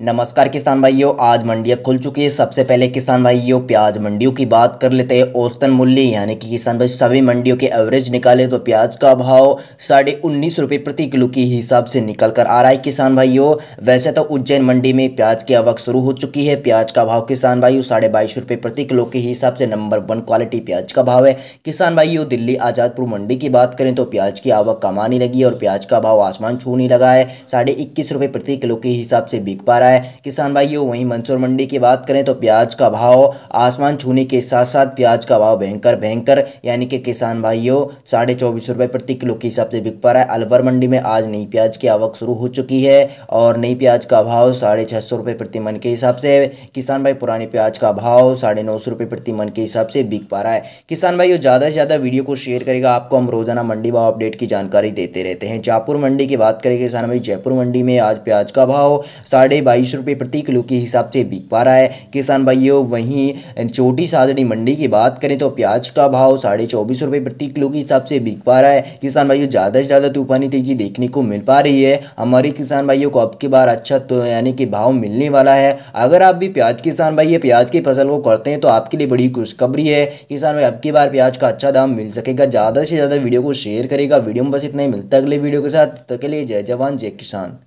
नमस्कार किसान भाइयों आज मंडियां खुल चुकी है सबसे पहले किसान भाइयों प्याज मंडियों की बात कर लेते हैं औसतन मूल्य यानी कि किसान भाई सभी मंडियों के एवरेज निकाले तो प्याज का भाव साढ़े उन्नीस रुपये प्रति किलो के हिसाब से निकल कर आ रहा है किसान भाइयों वैसे तो उज्जैन मंडी में प्याज की आवक शुरू हो चुकी है प्याज का भाव किसान भाइयों साढ़े बाईस रुपये प्रति किलो के हिसाब से नंबर वन क्वालिटी प्याज का भाव है किसान भाइयों दिल्ली आज़ादपुर मंडी की बात करें तो प्याज की आवक कमाने लगी है और प्याज का भाव आसमान छूने लगा है साढ़े इक्कीस प्रति किलो के हिसाब से बिक पा रहा है किसान भाइयों वहीं मंसूर मंडी की बात करें तो प्याज का भाव आसमान छूने के साथ साथ प्याज का भाव भयंकर भयंकर यानी कि किसान भाइयों साढ़े चौबीस रुपए प्रति किलो के हिसाब से बिक पा रहा है अलवर मंडी में आज नई प्याज की आवक शुरू हो चुकी है और नई प्याज का भाव साढ़े छह सौ रुपए प्रति मन के हिसाब से किसान भाई पुराने प्याज का भाव साढ़े नौ सौ रुपए प्रति मन के हिसाब से बिक पा रहा है किसान भाई ज़्यादा से ज़्यादा वीडियो को शेयर करेगा आपको हम रोजाना मंडी भाव अपडेट की जानकारी देते रहते हैं जयपुर मंडी की बात करें किसान भाई जयपुर मंडी में आज प्याज का भाव साढ़े बाईस रुपये प्रति किलो के हिसाब से बिक पा रहा है किसान भाइयों वहीं छोटी सादड़ी मंडी की बात करें तो प्याज का भाव साढ़े चौबीस रुपये प्रति किलो के हिसाब से बिक पा रहा है किसान भाइयों ज़्यादा से ज़्यादा तूफानी तेजी देखने को मिल पा रही है हमारे किसान भाइयों को अब की बार अच्छा तो यानी कि भाव मिलने वाला है अगर आप भी प्याज किसान भाई प्याज की फसल को करते हैं तो आपके लिए बड़ी खुशखबरी है किसान भाई अब की बार प्याज का अच्छा दाम मिल सकेगा ज़्यादा से ज़्यादा वीडियो को शेयर करेगा वीडियो में बस इतना ही मिलता है अगले वीडियो के साथ तक के लिए जय जवान जय किसान